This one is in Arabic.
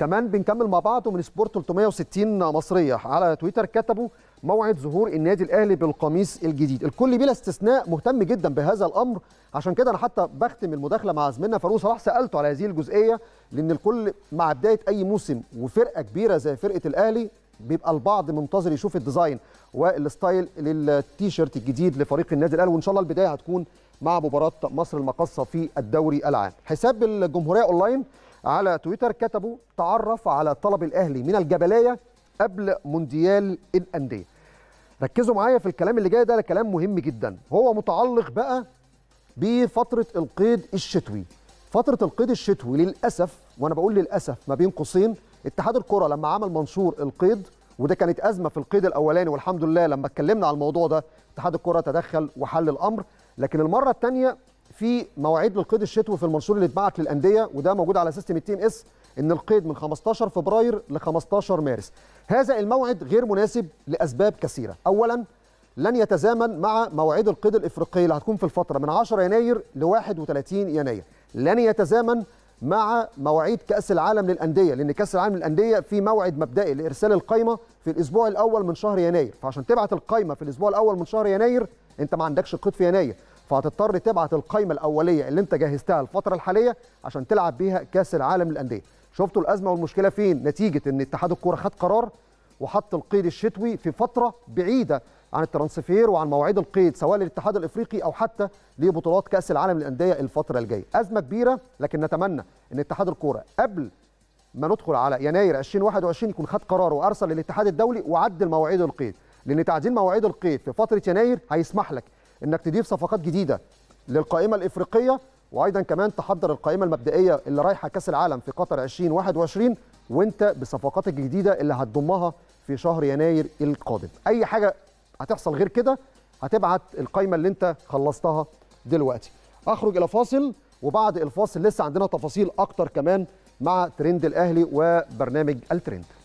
كمان بنكمل مع بعض ومن سبورت 360 مصريه على تويتر كتبوا موعد ظهور النادي الاهلي بالقميص الجديد الكل بلا استثناء مهتم جدا بهذا الامر عشان كده انا حتى بختم المداخله مع زميلنا فاروق صلاح سالته على هذه الجزئيه لان الكل مع بدايه اي موسم وفرقه كبيره زي فرقه الاهلي بيبقى البعض منتظر يشوف الديزاين والستايل للتيشيرت الجديد لفريق النادي الاهلي وان شاء الله البدايه هتكون مع مباراه مصر المقصه في الدوري العام حساب الجمهوريه اونلاين على تويتر كتبوا تعرف على طلب الاهلي من الجبلايه قبل مونديال الانديه ركزوا معايا في الكلام اللي جاي ده كلام مهم جدا هو متعلق بقى بفتره القيد الشتوي فتره القيد الشتوي للاسف وانا بقول للاسف ما بين قوسين اتحاد الكره لما عمل منشور القيد وده كانت ازمه في القيد الاولاني والحمد لله لما اتكلمنا على الموضوع ده اتحاد الكره تدخل وحل الامر لكن المره الثانيه في مواعيد للقيد الشتوي في المنشور اللي اتبعت للانديه وده موجود على سيستم التي ام اس ان القيد من 15 فبراير ل 15 مارس هذا الموعد غير مناسب لاسباب كثيره اولا لن يتزامن مع مواعيد القيد الافريقيه اللي هتكون في الفتره من 10 يناير ل 31 يناير لن يتزامن مع مواعيد كاس العالم للانديه لان كاس العالم للانديه في موعد مبدئي لارسال القائمه في الاسبوع الاول من شهر يناير فعشان تبعت القائمه في الاسبوع الاول من شهر يناير انت ما عندكش قيد في يناير فهتضطر تبعت القايمه الاوليه اللي انت جهزتها الفتره الحاليه عشان تلعب بيها كاس العالم للانديه شفتوا الازمه والمشكله فين نتيجه ان اتحاد الكوره خد قرار وحط القيد الشتوي في فتره بعيده عن الترانسفير وعن مواعيد القيد سواء للاتحاد الافريقي او حتى لبطولات كاس العالم للانديه الفتره الجايه ازمه كبيره لكن نتمنى ان اتحاد الكوره قبل ما ندخل على يناير 2021 يكون خد قرار وارسل للاتحاد الدولي وعدل مواعيد القيد لان تعديل مواعيد القيد في فتره يناير هيسمح لك انك تضيف صفقات جديده للقائمه الافريقيه وايضا كمان تحضر القائمه المبدئيه اللي رايحه كاس العالم في قطر 2021 وانت بصفقات الجديده اللي هتضمها في شهر يناير القادم اي حاجه هتحصل غير كده هتبعت القائمه اللي انت خلصتها دلوقتي اخرج الى فاصل وبعد الفاصل لسه عندنا تفاصيل اكتر كمان مع ترند الاهلي وبرنامج الترند